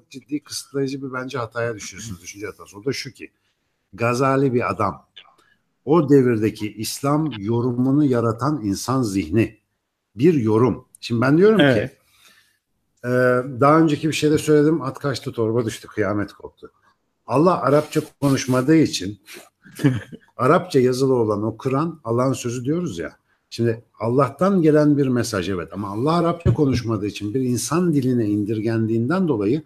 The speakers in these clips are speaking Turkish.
çok ciddi kısıtlayıcı bir bence hataya düşüyorsunuz. Düşünce hatası. O da şu ki Gazali bir adam. O devirdeki İslam yorumunu yaratan insan zihni. Bir yorum. Şimdi ben diyorum evet. ki e, daha önceki bir şeyde söyledim. At kaçtı torba düştü kıyamet koptu. Allah Arapça konuşmadığı için Arapça yazılı olan o Kur'an Allah'ın sözü diyoruz ya. Şimdi Allah'tan gelen bir mesaj evet ama Allah Arapça konuşmadığı için bir insan diline indirgendiğinden dolayı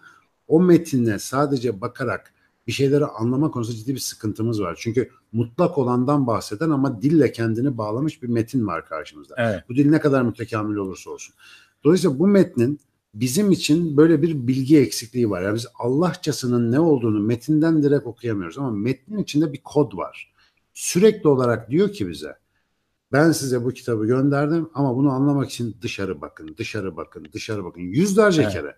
o metinle sadece bakarak bir şeyleri anlama konusunda ciddi bir sıkıntımız var. Çünkü mutlak olandan bahseden ama dille kendini bağlamış bir metin var karşımızda. Evet. Bu dil ne kadar mütekamil olursa olsun. Dolayısıyla bu metnin bizim için böyle bir bilgi eksikliği var. Yani biz Allahçasının ne olduğunu metinden direkt okuyamıyoruz ama metnin içinde bir kod var. Sürekli olarak diyor ki bize ben size bu kitabı gönderdim ama bunu anlamak için dışarı bakın, dışarı bakın, dışarı bakın. Yüzlerce evet. kere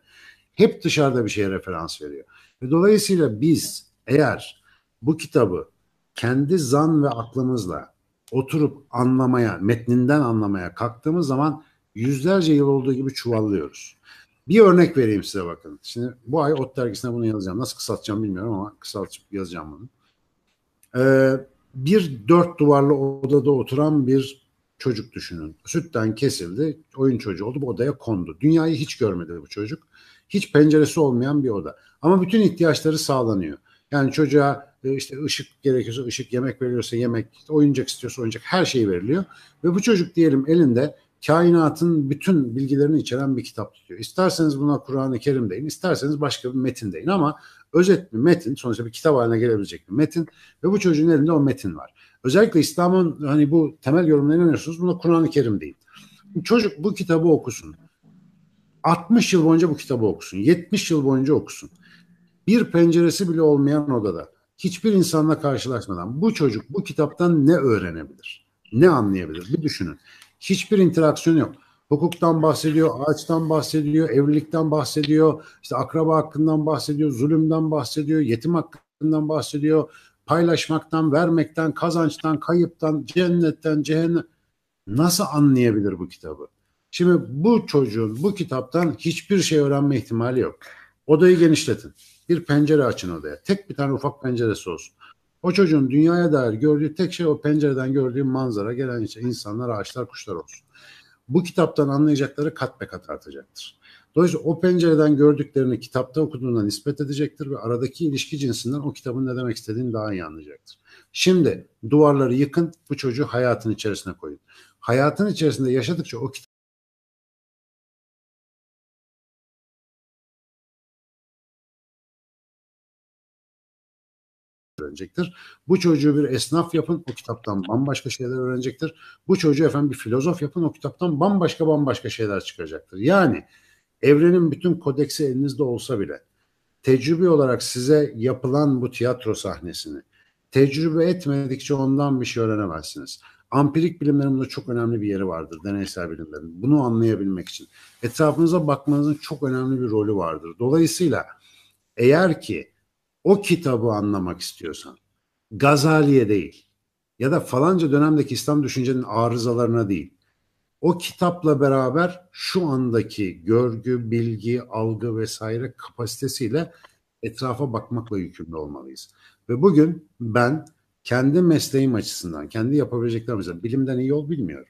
hep dışarıda bir şeye referans veriyor. Ve dolayısıyla biz eğer bu kitabı kendi zan ve aklımızla oturup anlamaya, metninden anlamaya kalktığımız zaman yüzlerce yıl olduğu gibi çuvallıyoruz. Bir örnek vereyim size bakın. Şimdi bu ay Ot dergisine bunu yazacağım. Nasıl kısaltacağım bilmiyorum ama kısaltıp yazacağım bunu. Ee, bir dört duvarlı odada oturan bir çocuk düşünün. Sütten kesildi, oyun çocuğu oldu, bu odaya kondu. Dünyayı hiç görmedi bu çocuk. Hiç penceresi olmayan bir oda. Ama bütün ihtiyaçları sağlanıyor. Yani çocuğa e, işte ışık gerekiyorsa ışık, yemek veriyorsa yemek, oyuncak istiyorsa oyuncak her şey veriliyor. Ve bu çocuk diyelim elinde kainatın bütün bilgilerini içeren bir kitap tutuyor. İsterseniz buna Kur'an-ı Kerim deyin, isterseniz başka bir metin deyin ama özet bir metin, sonuçta bir kitap haline gelebilecek bir metin ve bu çocuğun elinde o metin var. Özellikle İslam'ın hani bu temel yorumlarına inanıyorsunuz buna Kur'an-ı Kerim deyin. Çocuk bu kitabı okusun. 60 yıl boyunca bu kitabı okusun. 70 yıl boyunca okusun. Bir penceresi bile olmayan odada hiçbir insanla karşılaşmadan bu çocuk bu kitaptan ne öğrenebilir? Ne anlayabilir? Bir düşünün. Hiçbir interaksiyon yok. Hukuktan bahsediyor, ağaçtan bahsediyor, evlilikten bahsediyor, işte akraba hakkından bahsediyor, zulümden bahsediyor, yetim hakkından bahsediyor, paylaşmaktan, vermekten, kazançtan, kayıptan, cennetten, cehennem. Nasıl anlayabilir bu kitabı? Şimdi bu çocuğun bu kitaptan hiçbir şey öğrenme ihtimali yok. Odayı genişletin. Bir pencere açın odaya. Tek bir tane ufak penceresi olsun. O çocuğun dünyaya dair gördüğü tek şey o pencereden gördüğü manzara, gelen işte insanlar, ağaçlar, kuşlar olsun. Bu kitaptan anlayacakları kat be kat artacaktır. Dolayısıyla o pencereden gördüklerini kitapta okuduğuna nispet edecektir ve aradaki ilişki cinsinden o kitabın ne demek istediğini daha iyi anlayacaktır. Şimdi duvarları yıkın, bu çocuğu hayatın içerisine koyun. Hayatın içerisinde yaşadıkça o kitap öğrenecektir. Bu çocuğu bir esnaf yapın o kitaptan bambaşka şeyler öğrenecektir. Bu çocuğu efendim bir filozof yapın o kitaptan bambaşka bambaşka şeyler çıkacaktır. Yani evrenin bütün kodeksi elinizde olsa bile tecrübe olarak size yapılan bu tiyatro sahnesini tecrübe etmedikçe ondan bir şey öğrenemezsiniz. Ampirik bilimlerin bunda çok önemli bir yeri vardır deneysel bilimlerin. Bunu anlayabilmek için etrafınıza bakmanızın çok önemli bir rolü vardır. Dolayısıyla eğer ki o kitabı anlamak istiyorsan Gazali'ye değil ya da falanca dönemdeki İslam düşüncenin arızalarına değil. O kitapla beraber şu andaki görgü, bilgi, algı vesaire kapasitesiyle etrafa bakmakla yükümlü olmalıyız. Ve bugün ben kendi mesleğim açısından, kendi yapabileceklerim açısından bilimden iyi yol bilmiyorum.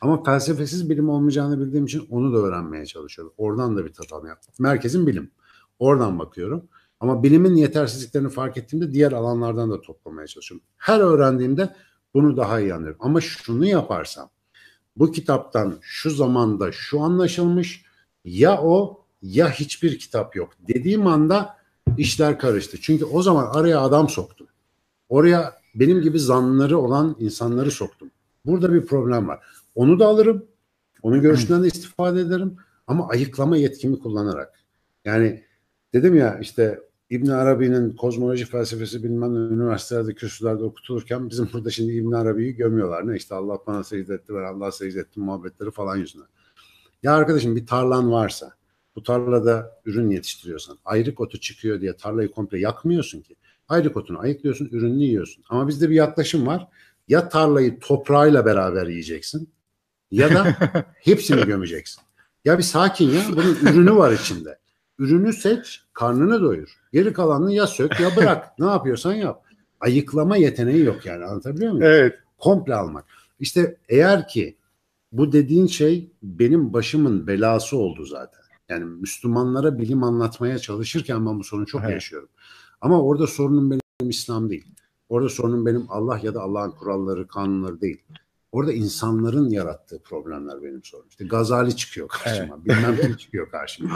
Ama felsefesiz bilim olmayacağını bildiğim için onu da öğrenmeye çalışıyorum. Oradan da bir tat alıyorum. Merkezin bilim. Oradan bakıyorum. Ama bilimin yetersizliklerini fark ettiğimde diğer alanlardan da toplamaya çalışıyorum. Her öğrendiğimde bunu daha iyi anlıyorum. Ama şunu yaparsam bu kitaptan şu zamanda şu anlaşılmış ya o ya hiçbir kitap yok dediğim anda işler karıştı. Çünkü o zaman araya adam soktum. Oraya benim gibi zanları olan insanları soktum. Burada bir problem var. Onu da alırım. Onun görüşünden de istifade ederim. Ama ayıklama yetkimi kullanarak. Yani dedim ya işte İbn Arabi'nin kozmoloji felsefesi bilmem üniversitelerde kürsülerde okutulurken bizim burada şimdi İbn Arabi'yi gömüyorlar. Ne işte Allah bana secde etti ben Allah secde ettim muhabbetleri falan yüzünden. Ya arkadaşım bir tarlan varsa bu tarlada ürün yetiştiriyorsan ayrık otu çıkıyor diye tarlayı komple yakmıyorsun ki. Ayrık otunu ayıklıyorsun ürününü yiyorsun. Ama bizde bir yaklaşım var. Ya tarlayı toprağıyla beraber yiyeceksin ya da hepsini gömeceksin. Ya bir sakin ya bunun ürünü var içinde. Ürünü seç, karnını doyur. Geri kalanını ya sök ya bırak. ne yapıyorsan yap. Ayıklama yeteneği yok yani anlatabiliyor muyum? Evet. Komple almak. İşte eğer ki bu dediğin şey benim başımın belası oldu zaten. Yani Müslümanlara bilim anlatmaya çalışırken ben bu sorunu çok evet. yaşıyorum. Ama orada sorunum benim İslam değil. Orada sorunum benim Allah ya da Allah'ın kuralları, kanunları değil. Orada insanların yarattığı problemler benim sorunum. İşte Gazali çıkıyor karşıma. Evet. Bilmem kim çıkıyor karşıma.